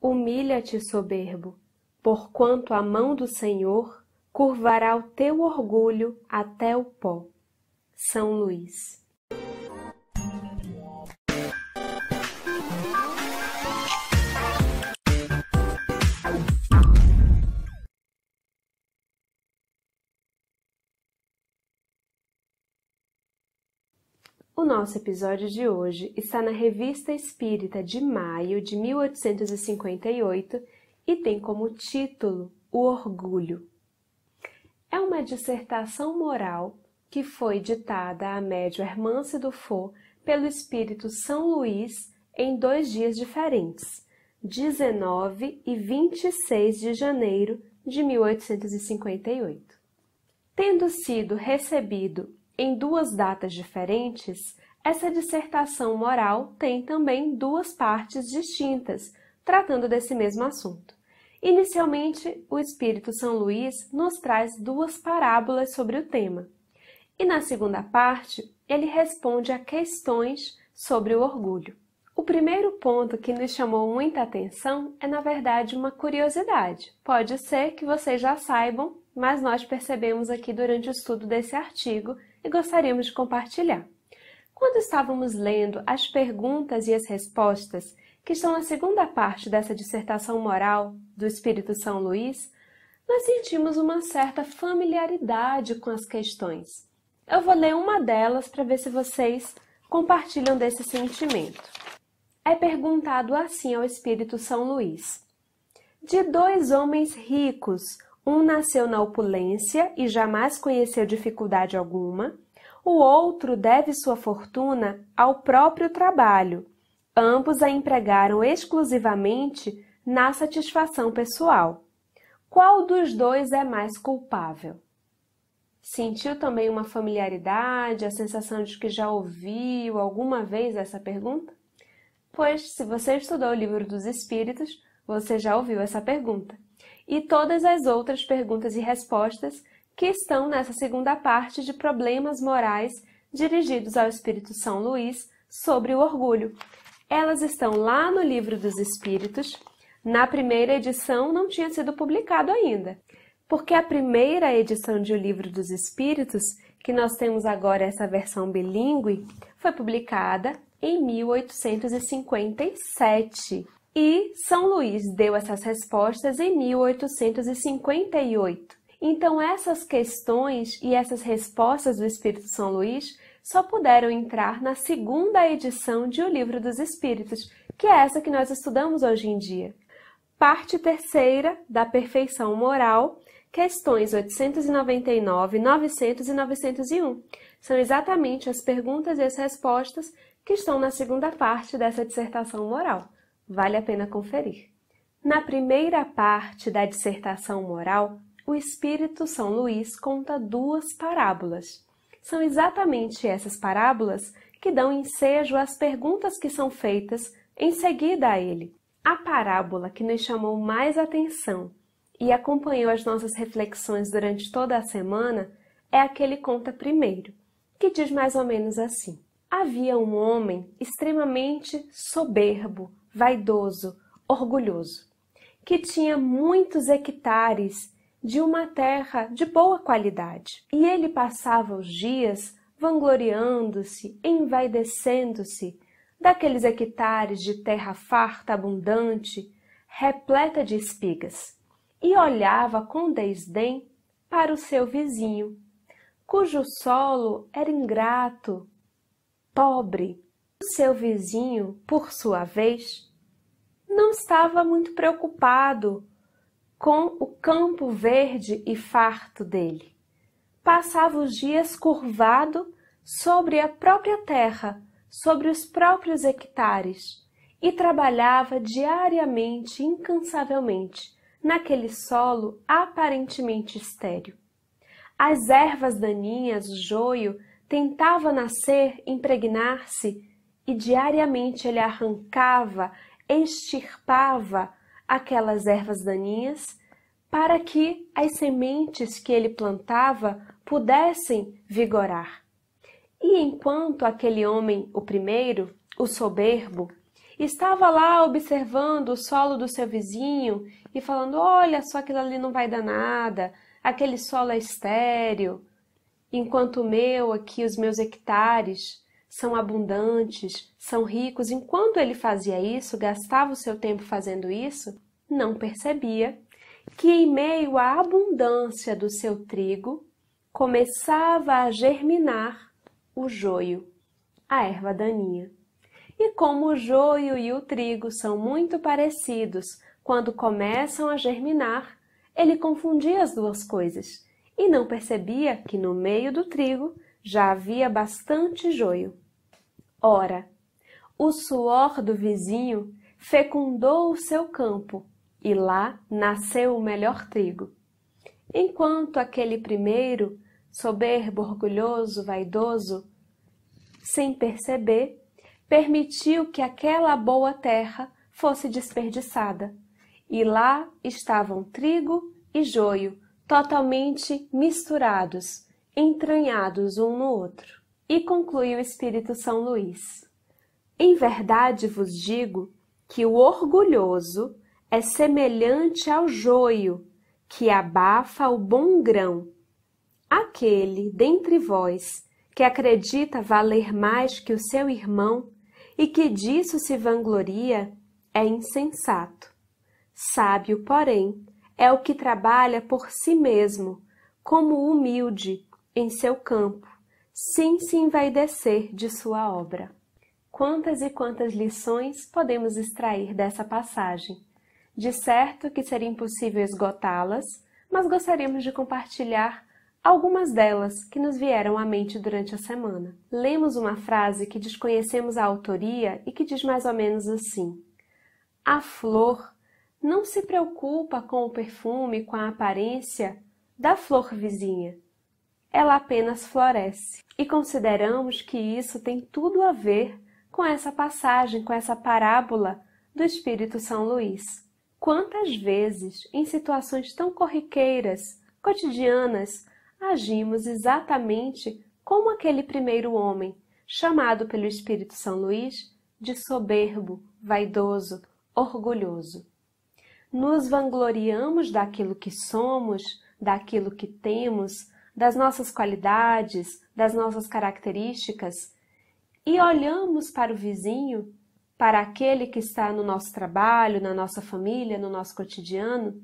Humilha-te, soberbo, porquanto a mão do Senhor curvará o teu orgulho até o pó. São Luís. O nosso episódio de hoje está na Revista Espírita de maio de 1858 e tem como título O Orgulho. É uma dissertação moral que foi ditada a médio Hermance Dufour pelo espírito São Luís em dois dias diferentes, 19 e 26 de janeiro de 1858. Tendo sido recebido em duas datas diferentes, essa dissertação moral tem também duas partes distintas, tratando desse mesmo assunto. Inicialmente, o Espírito São Luís nos traz duas parábolas sobre o tema. E na segunda parte, ele responde a questões sobre o orgulho. O primeiro ponto que nos chamou muita atenção é, na verdade, uma curiosidade. Pode ser que vocês já saibam, mas nós percebemos aqui durante o estudo desse artigo e gostaríamos de compartilhar. Quando estávamos lendo as perguntas e as respostas, que estão na segunda parte dessa dissertação moral do Espírito São Luís, nós sentimos uma certa familiaridade com as questões. Eu vou ler uma delas para ver se vocês compartilham desse sentimento. É perguntado assim ao Espírito São Luís: De dois homens ricos, um nasceu na opulência e jamais conheceu dificuldade alguma, o outro deve sua fortuna ao próprio trabalho. Ambos a empregaram exclusivamente na satisfação pessoal. Qual dos dois é mais culpável? Sentiu também uma familiaridade, a sensação de que já ouviu alguma vez essa pergunta? Pois, se você estudou o livro dos Espíritos, você já ouviu essa pergunta e todas as outras perguntas e respostas que estão nessa segunda parte de Problemas Morais dirigidos ao Espírito São Luís sobre o orgulho. Elas estão lá no Livro dos Espíritos. Na primeira edição não tinha sido publicado ainda, porque a primeira edição de O Livro dos Espíritos, que nós temos agora essa versão bilíngue, foi publicada em 1857. E São Luís deu essas respostas em 1858. Então, essas questões e essas respostas do Espírito São Luís só puderam entrar na segunda edição de O Livro dos Espíritos, que é essa que nós estudamos hoje em dia. Parte terceira da perfeição moral, questões 899, 900 e 901. São exatamente as perguntas e as respostas que estão na segunda parte dessa dissertação moral. Vale a pena conferir. Na primeira parte da dissertação moral, o Espírito São Luís conta duas parábolas. São exatamente essas parábolas que dão ensejo às perguntas que são feitas em seguida a ele. A parábola que nos chamou mais atenção e acompanhou as nossas reflexões durante toda a semana é a que ele conta primeiro, que diz mais ou menos assim: Havia um homem extremamente soberbo vaidoso, orgulhoso, que tinha muitos hectares de uma terra de boa qualidade. E ele passava os dias vangloriando-se, envaidecendo-se daqueles hectares de terra farta, abundante, repleta de espigas, e olhava com desdém para o seu vizinho, cujo solo era ingrato, pobre, seu vizinho, por sua vez, não estava muito preocupado com o campo verde e farto dele. Passava os dias curvado sobre a própria terra, sobre os próprios hectares, e trabalhava diariamente, incansavelmente, naquele solo aparentemente estéril. As ervas daninhas, o joio, tentava nascer, impregnar-se e diariamente ele arrancava, extirpava aquelas ervas daninhas para que as sementes que ele plantava pudessem vigorar. E enquanto aquele homem, o primeiro, o soberbo, estava lá observando o solo do seu vizinho e falando: Olha só, aquilo ali não vai dar nada, aquele solo é estéril, enquanto o meu, aqui, os meus hectares, são abundantes, são ricos. Enquanto ele fazia isso, gastava o seu tempo fazendo isso, não percebia que, em meio à abundância do seu trigo, começava a germinar o joio, a erva daninha. E como o joio e o trigo são muito parecidos, quando começam a germinar, ele confundia as duas coisas e não percebia que no meio do trigo já havia bastante joio. Ora, o suor do vizinho fecundou o seu campo e lá nasceu o melhor trigo. Enquanto aquele primeiro, soberbo, orgulhoso, vaidoso, sem perceber, permitiu que aquela boa terra fosse desperdiçada. E lá estavam trigo e joio totalmente misturados, entranhados um no outro. E conclui o Espírito São Luís: Em verdade vos digo que o orgulhoso é semelhante ao joio que abafa o bom grão. Aquele dentre vós que acredita valer mais que o seu irmão e que disso se vangloria é insensato. Sábio, porém, é o que trabalha por si mesmo, como humilde em seu campo sem se envaidecer de sua obra. Quantas e quantas lições podemos extrair dessa passagem? De certo que seria impossível esgotá-las, mas gostaríamos de compartilhar algumas delas que nos vieram à mente durante a semana. Lemos uma frase que desconhecemos a autoria e que diz mais ou menos assim: A flor não se preocupa com o perfume, com a aparência da flor vizinha ela apenas floresce. E consideramos que isso tem tudo a ver com essa passagem, com essa parábola do Espírito São Luís. Quantas vezes, em situações tão corriqueiras, cotidianas, agimos exatamente como aquele primeiro homem, chamado pelo Espírito São Luís de soberbo, vaidoso, orgulhoso. Nos vangloriamos daquilo que somos, daquilo que temos, das nossas qualidades, das nossas características, e olhamos para o vizinho, para aquele que está no nosso trabalho, na nossa família, no nosso cotidiano,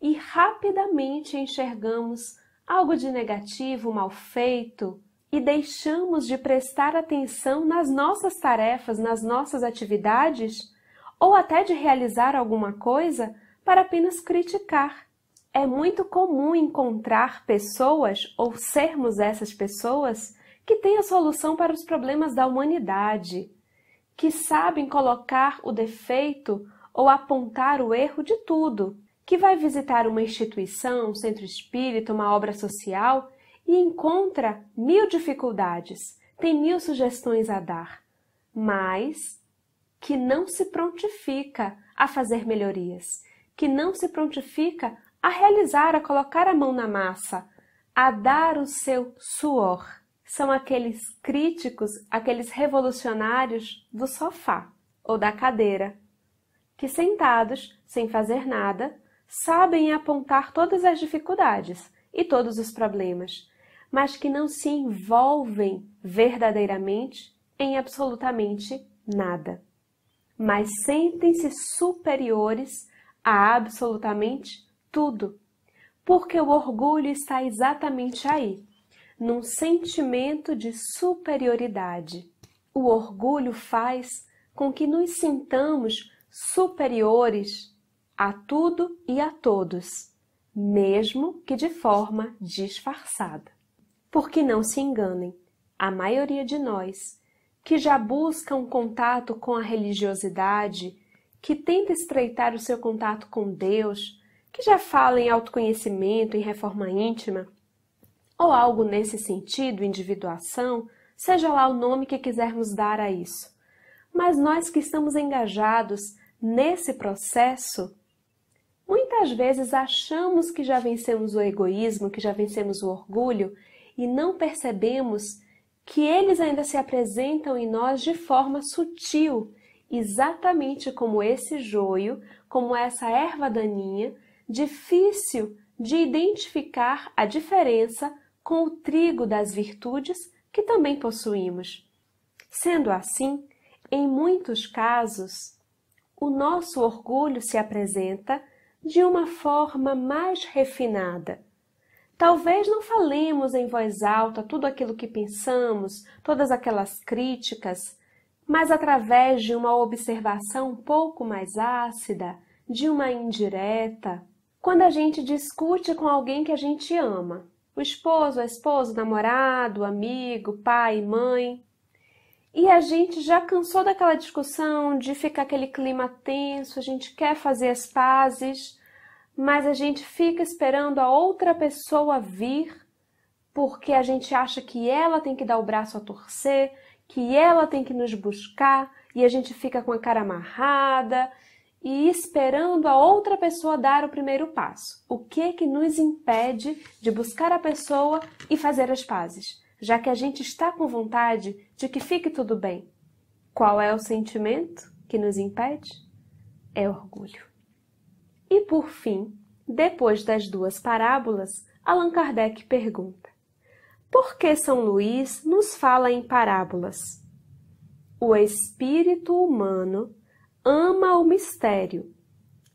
e rapidamente enxergamos algo de negativo, mal feito, e deixamos de prestar atenção nas nossas tarefas, nas nossas atividades, ou até de realizar alguma coisa para apenas criticar é muito comum encontrar pessoas ou sermos essas pessoas que têm a solução para os problemas da humanidade, que sabem colocar o defeito ou apontar o erro de tudo, que vai visitar uma instituição, um centro espírita, uma obra social e encontra mil dificuldades, tem mil sugestões a dar, mas que não se prontifica a fazer melhorias, que não se prontifica a realizar, a colocar a mão na massa, a dar o seu suor. São aqueles críticos, aqueles revolucionários do sofá ou da cadeira, que sentados, sem fazer nada, sabem apontar todas as dificuldades e todos os problemas, mas que não se envolvem verdadeiramente em absolutamente nada. Mas sentem-se superiores a absolutamente tudo. Porque o orgulho está exatamente aí, num sentimento de superioridade. O orgulho faz com que nos sintamos superiores a tudo e a todos, mesmo que de forma disfarçada. Porque não se enganem, a maioria de nós, que já busca um contato com a religiosidade, que tenta estreitar o seu contato com Deus, que já fala em autoconhecimento, em reforma íntima, ou algo nesse sentido, individuação, seja lá o nome que quisermos dar a isso. Mas nós que estamos engajados nesse processo, muitas vezes achamos que já vencemos o egoísmo, que já vencemos o orgulho e não percebemos que eles ainda se apresentam em nós de forma sutil, exatamente como esse joio, como essa erva daninha difícil de identificar a diferença com o trigo das virtudes que também possuímos. Sendo assim, em muitos casos, o nosso orgulho se apresenta de uma forma mais refinada. Talvez não falemos em voz alta tudo aquilo que pensamos, todas aquelas críticas, mas através de uma observação um pouco mais ácida, de uma indireta, quando a gente discute com alguém que a gente ama, o esposo, a esposa, o namorado, o amigo, pai, mãe, e a gente já cansou daquela discussão de ficar aquele clima tenso, a gente quer fazer as pazes, mas a gente fica esperando a outra pessoa vir porque a gente acha que ela tem que dar o braço a torcer, que ela tem que nos buscar e a gente fica com a cara amarrada e esperando a outra pessoa dar o primeiro passo. O que que nos impede de buscar a pessoa e fazer as pazes, já que a gente está com vontade de que fique tudo bem? Qual é o sentimento que nos impede? É orgulho. E por fim, depois das duas parábolas, Allan Kardec pergunta: Por que São Luís nos fala em parábolas? O espírito humano ama o mistério.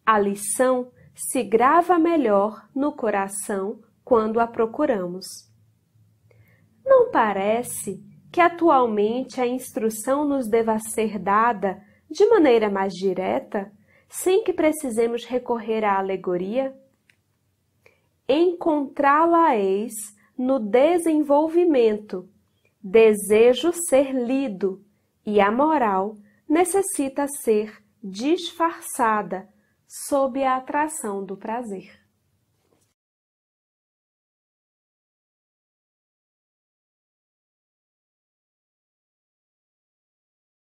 A lição se grava melhor no coração quando a procuramos. Não parece que atualmente a instrução nos deva ser dada de maneira mais direta, sem que precisemos recorrer à alegoria? Encontrá-la eis no desenvolvimento. Desejo ser lido e a moral necessita ser disfarçada sob a atração do prazer.